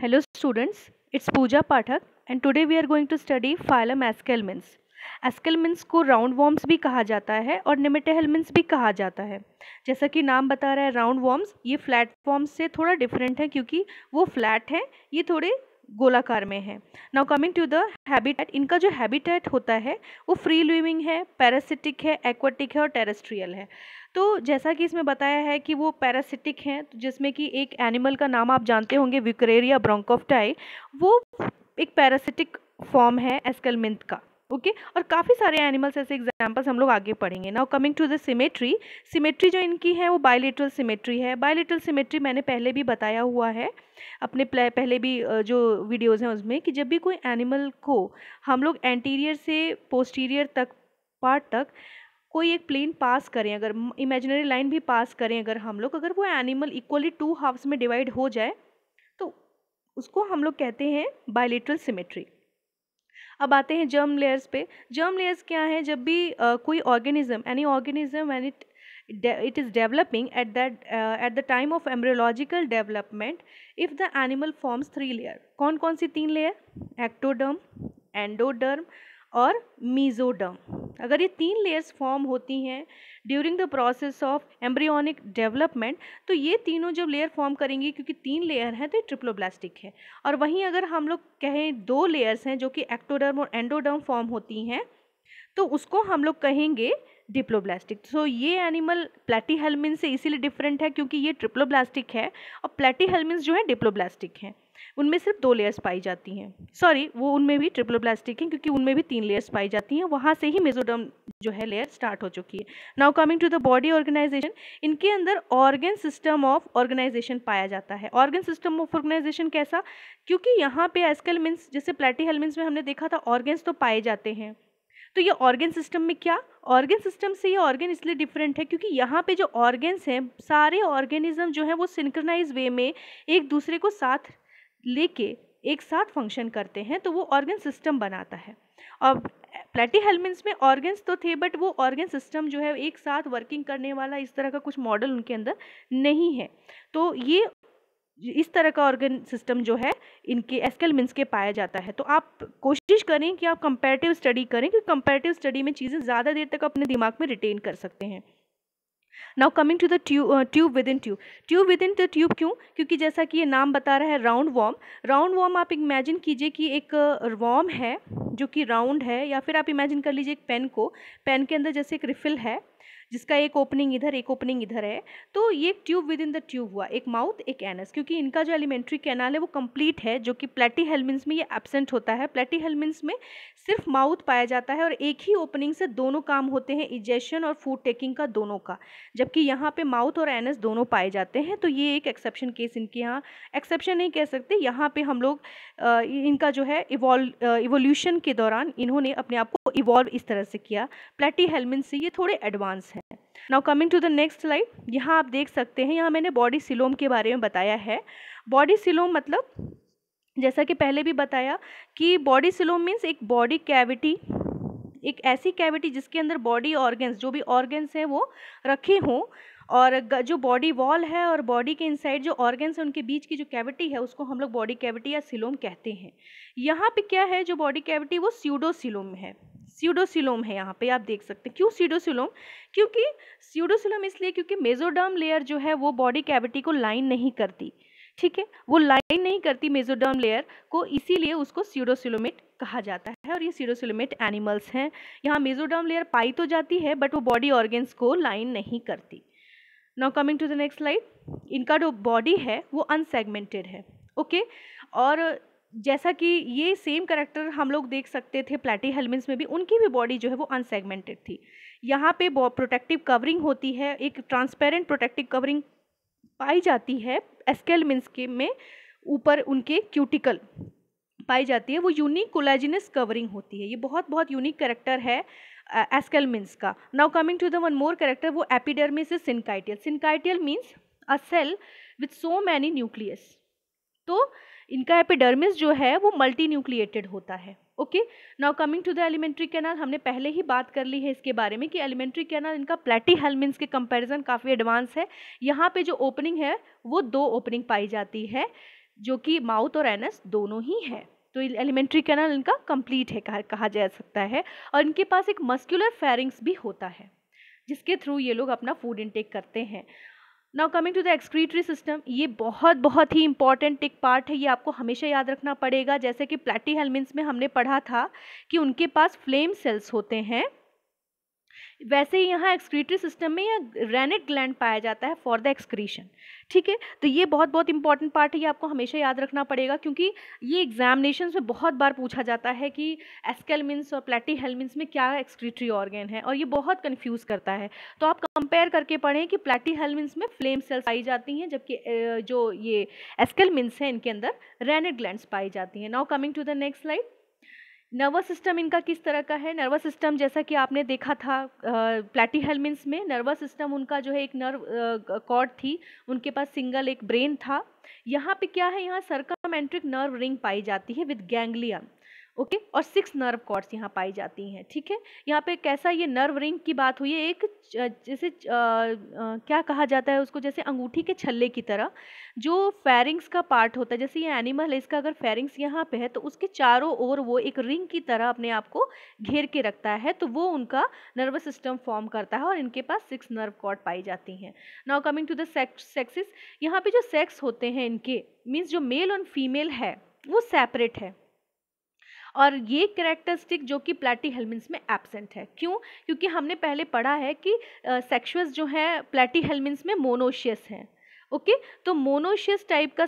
Hello students it's Pooja Pathak and today we are going to study phylum Askelmins. Askelmins को roundworms भी कहा जाता है और निमेटेलमिन्स भी कहा जाता है जैसा कि नाम बता रहा है राउंड वॉर्म्स ये फ्लैट वॉर्म्स से थोड़ा डिफरेंट है क्योंकि वो फ्लैट हैं ये थोड़े गोलाकार में है now coming to the habitat इनका जो हैबिटेट होता है वो फ्री लिविंग है पैरासिटिक है एक्वाटिक है और टेरेस्ट्रियल है तो जैसा कि इसमें बताया है कि वो पैरासिटिक हैं तो जिसमें कि एक एनिमल का नाम आप जानते होंगे विक्रेरिया ब्रोंकोफ्टाई वो एक पैरासिटिक फॉर्म है एस्कलमिंथ का ओके okay? और काफ़ी सारे एनिमल्स ऐसे एग्जाम्पल्स हम लोग आगे पढ़ेंगे now coming to the symmetry symmetry जो इनकी है वो बायोलिट्रल सिमेट्री है बायोलिट्रल सिमेट्री मैंने पहले भी बताया हुआ है अपने पहले भी जो वीडियोज़ हैं उसमें कि जब भी कोई एनिमल को हम लोग एंटीरियर से पोस्टीरियर तक पार्ट तक कोई एक प्लेन पास करें अगर इमेजिनरी लाइन भी पास करें अगर हम लोग अगर वो एनिमल इक्वली टू हाफ्स में डिवाइड हो जाए तो उसको हम लोग कहते हैं बायोलिट्रल सिमेट्री अब आते हैं जर्म लेयर्स पे जर्म लेयर्स क्या है जब भी uh, कोई organism any organism an it it is developing at that at the time of embryological development if the animal forms three layer कौन कौन सी तीन लेयर एक्टोडर्म एंडोडर्म और मीजोडर्म अगर ये तीन लेयर्स फॉर्म होती हैं during the process of embryonic development तो ये तीनों जब लेयर फॉर्म करेंगी क्योंकि तीन लेयर हैं तो ये ट्रिप्लोब्लास्टिक है और वहीं अगर हम लोग कहें दो लेयर्स हैं जो कि एक्टोडर्म और एंडोडर्म फॉर्म होती हैं तो उसको हम लोग कहेंगे डिप्लोब्लास्टिक सो so, ये एनिमल प्लेटी से इसीलिए डिफरेंट है क्योंकि ये ट्रिप्लोब्लास्टिक है और प्लेटी जो है डिप्लोब्लास्टिक हैं उनमें सिर्फ दो लेयर्स पाई जाती हैं सॉरी वो उनमें भी प्लास्टिक हैं क्योंकि उनमें भी तीन लेयर्स पाई जाती हैं वहाँ से ही मेजोडम जो है लेयर स्टार्ट हो चुकी है now coming to the body organization इनके अंदर ऑर्गन सिस्टम ऑफ ऑर्गेनाइजेशन पाया जाता है ऑर्गेन सिस्टम ऑफ ऑर्गेनाइजेशन कैसा क्योंकि यहाँ पे एस्कल मीन्स जैसे प्लेटी हेलमिन्स में हमने देखा था ऑर्गेन्स तो पाए जाते हैं तो ये ऑर्गेन सिस्टम में क्या ऑर्गेन सिस्टम से ये ऑर्गेन इसलिए डिफरेंट है क्योंकि यहाँ पे जो ऑर्गेन्स हैं सारे ऑर्गेनिज्म जो हैं वो सिंक्रनाइज वे में एक दूसरे को साथ लेके एक साथ फंक्शन करते हैं तो वो ऑर्गन सिस्टम बनाता है और प्लेटी हेलमेंट्स में ऑर्गन्स तो थे बट वो ऑर्गन सिस्टम जो है एक साथ वर्किंग करने वाला इस तरह का कुछ मॉडल उनके अंदर नहीं है तो ये इस तरह का ऑर्गन सिस्टम जो है इनके एस्केल के पाया जाता है तो आप कोशिश करें कि आप कंपेरेटिव स्टडी करें क्योंकि कंपेरेटिव स्टडी में चीज़ें ज़्यादा देर तक अपने दिमाग में रिटेन कर सकते हैं now coming to the tube tube within tube tube within the tube क्यों क्योंकि जैसा कि ये नाम बता रहा है राउंड वॉम राउंड वॉम आप इमेजिन कीजिए कि एक वॉम uh, है जो कि राउंड है या फिर आप इमेजिन कर लीजिए एक पेन को पेन के अंदर जैसे एक रिफिल है जिसका एक ओपनिंग इधर एक ओपनिंग इधर है तो ये एक tube within the tube हुआ एक माउथ एक एनस क्योंकि इनका जो एलिमेंट्री कैनाल है वो कंप्लीट है जो कि प्लेटी हेलमिन्स में ये एबसेंट होता है प्लेटी हेलमिन्स में सिर्फ माउथ पाया जाता है और एक ही ओपनिंग से दोनों काम होते हैं इजेशन और फूड टेकिंग का दोनों का जबकि यहाँ पर माउथ और एनस दोनों पाए जाते हैं तो ये एक एक्सेप्शन केस इनके यहाँ एक्सेप्शन नहीं कह सकते यहाँ पर हम लोग इनका जो है इवोल्यूशन के दौरान इन्होंने अपने आप को इवॉल्व इस तरह से किया प्लेटी हेलमिन से ये थोड़े एडवांस हैं now coming to the next slide यहाँ आप देख सकते हैं यहाँ मैंने बॉडी सिलोम के बारे में बताया है बॉडी सिलोम मतलब जैसा कि पहले भी बताया कि बॉडी सिलोम मीन्स एक बॉडी कैविटी एक ऐसी कैविटी जिसके अंदर बॉडी ऑर्गन्स जो भी ऑर्गन्स हैं वो रखे हों और जो बॉडी वॉल है और बॉडी के इनसाइड जो ऑर्गन्स हैं उनके बीच की जो कैविटी है उसको हम लोग बॉडी कैविटी या सिलोम कहते हैं यहाँ पे क्या है जो बॉडी कैविटी वो स्यूडो सिलोम है सीडोसिलोम है यहाँ पे आप देख सकते हैं क्यों सीडोसिलोम क्योंकि सीडोसिलोम इसलिए क्योंकि मेजोडर्म लेयर जो है वो बॉडी कैविटी को लाइन नहीं करती ठीक है वो लाइन नहीं करती मेजोडर्म लेयर को इसीलिए उसको सीडोसिलोमेट कहा जाता है और ये सीडोसिलोमेट एनिमल्स हैं यहाँ मेजोडर्म लेयर पाई तो जाती है बट वो बॉडी ऑर्गेन्स को लाइन नहीं करती now coming to the next slide इनका जो बॉडी है वो अनसेगमेंटेड है ओके okay? और जैसा कि ये सेम करेक्टर हम लोग देख सकते थे प्लेटी हेलमेंट्स में भी उनकी भी बॉडी जो है वो अनसेगमेंटेड थी यहाँ पे प्रोटेक्टिव कवरिंग होती है एक ट्रांसपेरेंट प्रोटेक्टिव कवरिंग पाई जाती है एस्केलमिन्स के में ऊपर उनके क्यूटिकल पाई जाती है वो यूनिक कोलाजिनस कवरिंग होती है ये बहुत बहुत यूनिक करेक्टर है एस्केल का now coming to the one more character वो epidermis is syncytial syncytial means a cell with so many nucleus तो इनका एपिडर्मिस जो है वो मल्टी न्यूक्लिएटेड होता है okay now coming to the alimentary canal हमने पहले ही बात कर ली है इसके बारे में कि एलिमेंट्री कैनाल इनका प्लेटी हेलमिन्स के कंपैरिजन काफ़ी एडवांस है यहाँ पे जो ओपनिंग है वो दो ओपनिंग पाई जाती है जो कि माउथ और एनस दोनों ही है तो एलिमेंट्री कैनाल इनका कंप्लीट है कहा, कहा जा सकता है और इनके पास एक मस्कुलर फेरिंग्स भी होता है जिसके थ्रू ये लोग अपना फूड इनटेक करते हैं now coming to the excretory system ये बहुत बहुत ही इंपॉर्टेंट एक पार्ट है ये आपको हमेशा याद रखना पड़ेगा जैसे कि प्लेटी हेलमिन्स में हमने पढ़ा था कि उनके पास फ्लेम सेल्स होते हैं वैसे ही यहाँ एक्सक्रीटरी सिस्टम में या रेनेट ग्लैंड पाया जाता है फॉर द एक्सक्रीशन ठीक है तो ये बहुत बहुत इंपॉर्टेंट पार्ट है ये आपको हमेशा याद रखना पड़ेगा क्योंकि ये एग्जामिनेशन में बहुत बार पूछा जाता है कि एस्केलमिन्स और प्लेटी हेलमिन्स में क्या एक्सक्रीटरी ऑर्गेन है और ये बहुत कन्फ्यूज़ करता है तो आप कंपेयर करके पढ़ें कि प्लेटी हेलमिन्स में फ्लेम सेल्स पाई जाती हैं जबकि जो ये एस्केलमिन्स हैं इनके अंदर रेनेट ग्लैंड पाई जाती हैं now coming to the next slide nervous system इनका किस तरह का है नर्वस सिस्टम जैसा कि आपने देखा था प्लेटी हेलमिन्स में नर्वस सिस्टम उनका जो है एक नर्व कॉर्ड थी उनके पास सिंगल एक ब्रेन था यहाँ पे क्या है यहाँ सर्कमेंट्रिक नर्व रिंग पाई जाती है विद गैंग्लिया ओके और सिक्स नर्व कॉर्ड्स यहाँ पाई जाती हैं ठीक है यहाँ पे कैसा ये नर्व रिंग की बात हुई है एक जैसे आ, आ, क्या कहा जाता है उसको जैसे अंगूठी के छल्ले की तरह जो फेरिंग्स का पार्ट होता है जैसे ये एनिमल है इसका अगर फेरिंग्स यहाँ पे है तो उसके चारों ओर वो एक रिंग की तरह अपने आप को घेर के रखता है तो वो उनका नर्वस सिस्टम फॉर्म करता है और इनके पास सिक्स नर्व कॉर्ड पाई जाती हैं now coming to the sexes यहाँ पर जो सेक्स होते हैं इनके मीन्स जो मेल और फीमेल है वो सेपरेट है और ये करेक्टरिस्टिक जो कि प्लेटी हेलमिन्स में एबसेंट है क्यों क्योंकि हमने पहले पढ़ा है कि सेक्शुअस जो है प्लेटी हेलमिन्स में मोनोशियस हैं ओके तो मोनोशियस टाइप का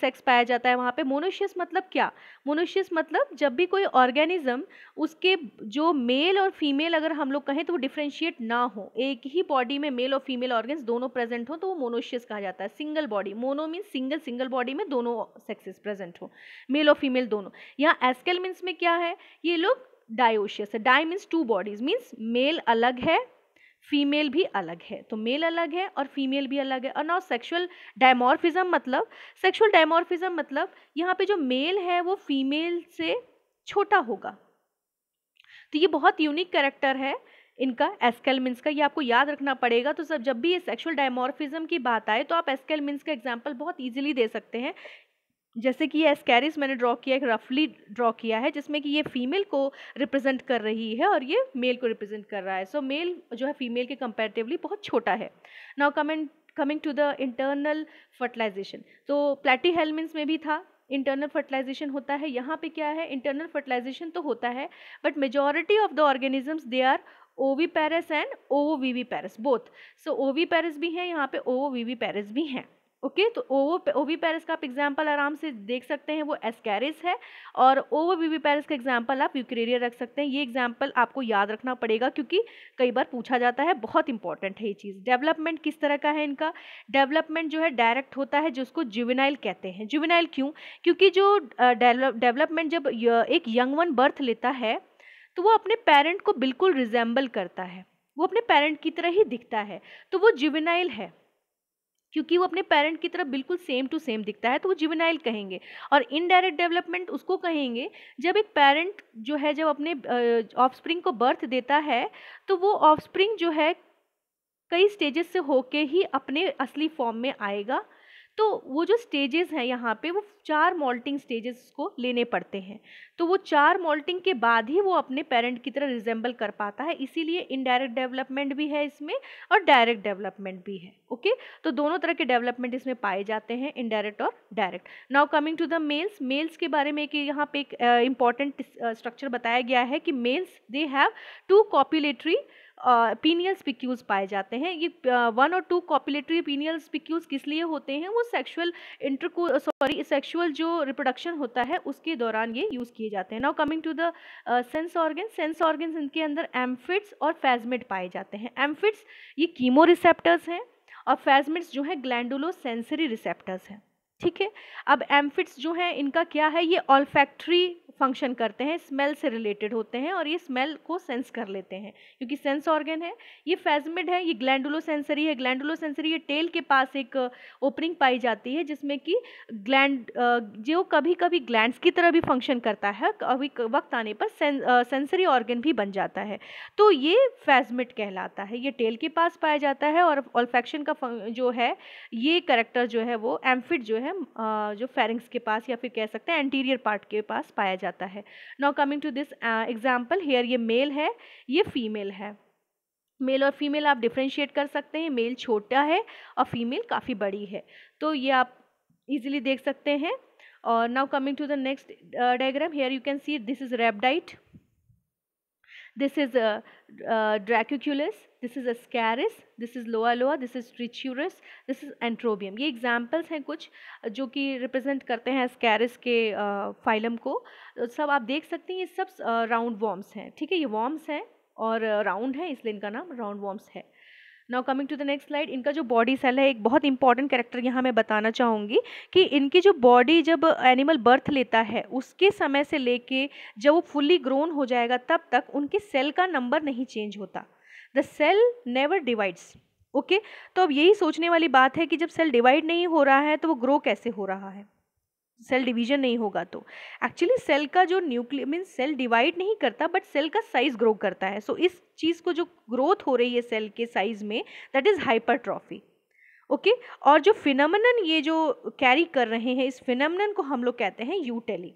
सेक्स पाया जाता है वहाँ पे मोनोशियस मतलब क्या मोनोशियस मतलब जब भी कोई ऑर्गेनिज्म उसके जो मेल और फीमेल अगर हम लोग कहें तो वो डिफ्रेंशिएट ना हो एक ही बॉडी में मेल और फीमेल ऑर्गेन्स दोनों प्रेजेंट हो तो वो मोनोशियस कहा जाता है single body mono means single single body में दोनों सेक्सेस प्रेजेंट हो मेल और फीमेल दोनों यहाँ एस्केल मीन्स में क्या है ये लोग डायोशियस है di means two bodies means male अलग है फीमेल भी अलग है तो मेल अलग है और फीमेल भी अलग है और नाउ सेक्सुअल डायमोरफिज्म मतलब सेक्सुअल डायमोरफिज्म मतलब यहाँ पे जो मेल है वो फीमेल से छोटा होगा तो ये बहुत यूनिक कैरेक्टर है इनका एस्केल मिन्स का ये आपको याद रखना पड़ेगा तो सब जब भी ये सेक्सुअल डायमोरफिज्म की बात आए तो आप एस्केल मिन्स का एग्जाम्पल बहुत ईजिली दे सकते हैं जैसे कि यह एस्कैरिस मैंने ड्रॉ किया एक रफली ड्रॉ किया है जिसमें कि ये फीमेल को रिप्रेजेंट कर रही है और ये मेल को रिप्रेजेंट कर रहा है सो so, मेल जो है फीमेल के कंपेरेटिवली बहुत छोटा है now comment coming to the internal fertilization तो प्लेटी हेलमिनस में भी था इंटरनल फर्टिलाइजेशन होता है यहाँ पे क्या है इंटरनल फर्टिलाइजेशन तो होता है but majority of the organisms they are oviparous and ovoviviparous both so oviparous भी हैं यहाँ पे ओ वी वी पैरस भी हैं ओके तो ओवो वी पेरिस का आप एग्जाम्पल आराम से देख सकते हैं वो एस्कैरिस है और ओवो वी पेरिस का एग्जाम्पल आप यूक्रेरिया रख सकते हैं ये एग्जाम्पल आपको याद रखना पड़ेगा क्योंकि कई बार पूछा जाता है बहुत इंपॉर्टेंट है ये चीज़ डेवलपमेंट किस तरह का है इनका डेवलपमेंट जो है डायरेक्ट होता है जिसको जुविनाइल कहते हैं जुविनाइल क्यों क्योंकि जो डेवलपमेंट जब एक यंग वन बर्थ लेता है तो वो अपने पेरेंट को बिल्कुल रिजेंबल करता है वो अपने पेरेंट की तरह ही दिखता है तो वो जुविनाइल है क्योंकि वो अपने पेरेंट की तरफ बिल्कुल सेम टू सेम दिखता है तो वो जुवेनाइल कहेंगे और इनडायरेक्ट डेवलपमेंट उसको कहेंगे जब एक पेरेंट जो है जब अपने ऑफस्प्रिंग को बर्थ देता है तो वो ऑफस्प्रिंग जो है कई स्टेजेस से होके ही अपने असली फॉर्म में आएगा तो वो जो स्टेजेस हैं यहाँ पे वो चार मोल्टिंग स्टेजेस को लेने पड़ते हैं तो वो चार मोल्टिंग के बाद ही वो अपने पेरेंट की तरह रिजेंबल कर पाता है इसीलिए इनडायरेक्ट डेवलपमेंट भी है इसमें और डायरेक्ट डेवलपमेंट भी है ओके तो दोनों तरह के डेवलपमेंट इसमें पाए जाते हैं इनडायरेक्ट और direct now coming to the males males के बारे में एक यहाँ पे एक इम्पॉर्टेंट uh, स्ट्रक्चर uh, बताया गया है कि males they have two copulatory penial spicules पाए जाते हैं ये वन और टू कॉपुलेटरी पीनियल स्पिक्यूज किस लिए होते हैं वो सेक्शुअल इंटरको सॉरी सेक्शुअल जो रिप्रोडक्शन होता है उसके दौरान ये यूज़ किए जाते हैं now coming to the sense organ sense organ इनके अंदर एम्फिट्स और फैजमिट पाए जाते हैं एम्फिट्स ये कीमो रिसेप्टर्स हैं और फैजमिट्स जो हैं ग्लैंडुलो सेंसरी रिसेप्टर्स हैं ठीक है अब एम्फिट्स जो हैं इनका क्या है ये ऑल्फैक्ट्री फंक्शन करते हैं स्मेल से रिलेटेड होते हैं और ये स्मेल को सेंस कर लेते हैं क्योंकि सेंस ऑर्गन है ये फेजमिड है ये ग्लैंडुलो सेंसरी है ग्लैंडुलो सेंसरी ये टेल के पास एक ओपनिंग uh, पाई जाती है जिसमें कि ग्लैंड uh, जो कभी कभी ग्लैंड्स की तरह भी फंक्शन करता है कभी वक्त आने पर सेंसरी ऑर्गन uh, भी बन जाता है तो ये फेजमिट कहलाता है ये टेल के पास पाया जाता है और ऑल्फैक्शन का जो है ये करेक्टर जो है वो एम्फिट जो है है जो फेरिंग्स के पास या फिर कह सकते हैं एंटीरियर पार्ट के पास पाया जाता है now coming to this example here ये मेल है ये फीमेल है मेल और फीमेल आप डिफ्रेंशिएट कर सकते हैं मेल छोटा है और फीमेल काफ़ी बड़ी है तो ये आप इजीली देख सकते हैं और now coming to the next diagram here you can see this is रेपडाइट This is a uh, Dracuculus, this is a Ascaris, this is Loa Loa, this is Trichurus, this is Antrobium. ye examples hain kuch jo ki represent karte hain Ascaris ke uh, phylum ko sab aap dekh sakte hain ye sab uh, round worms hain theek hai ye worms hain aur uh, round है इसलिए इनका नाम round worms है now coming to the next slide इनका जो body cell है एक बहुत इंपॉर्टेंट कैरेक्टर यहाँ मैं बताना चाहूँगी कि इनकी जो बॉडी जब एनिमल बर्थ लेता है उसके समय से लेके जब वो फुली ग्रोन हो जाएगा तब तक उनके सेल का नंबर नहीं चेंज होता the cell never divides okay तो अब यही सोचने वाली बात है कि जब सेल डिवाइड नहीं हो रहा है तो वो ग्रो कैसे हो रहा है सेल डिवीजन नहीं होगा तो एक्चुअली सेल का जो न्यूक्लियर मीन सेल डिवाइड नहीं करता बट सेल का साइज ग्रो करता है सो so, इस चीज़ को जो ग्रोथ हो रही है सेल के साइज में दैट इज़ हाइपरट्रॉफी ओके और जो फिनमनन ये जो कैरी कर रहे हैं इस फिनमनन को हम लोग कहते हैं यूटेली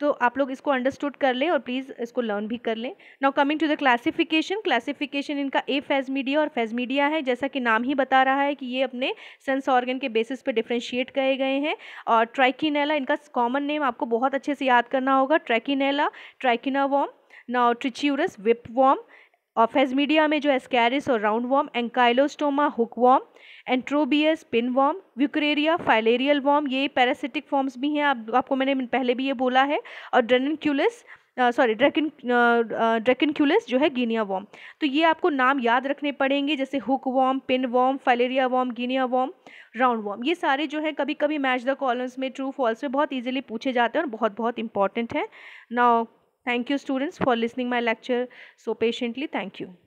तो आप लोग इसको अंडरस्टूड कर लें और प्लीज़ इसको लर्न भी कर लें now coming to the classification classification इनका ए फेज मीडिया और फेज मीडिया है जैसा कि नाम ही बता रहा है कि ये अपने सेंस ऑर्गन के बेसिस पे डिफ्रेंशिएट किए गए हैं और ट्राइकिनेला इनका कॉमन नेम आपको बहुत अच्छे से याद करना होगा Trichinella worm now Trichuris whip worm aphasmidia में जो एस्कैरिस और round worm Ancylostoma hook worm Enterobius pin worm Wuchereria filarial worm ये पैरासिटिक फॉर्म्स भी हैं आप, आपको मैंने पहले भी ये बोला है और ड्रेनक्यूलिस सॉरी ड्रैकिन ड्रैकिनक्यूलिस जो है गिनिया वॉम तो ये आपको नाम याद रखने पड़ेंगे जैसे hook worm pin worm filaria worm guinea worm round worm ये सारे जो है कभी कभी मैच द कॉलम्स में ट्रू फॉल्स में बहुत ईजिली पूछे जाते हैं और बहुत बहुत इंपॉर्टेंट है ना Thank you students for listening my lecture so patiently. Thank you.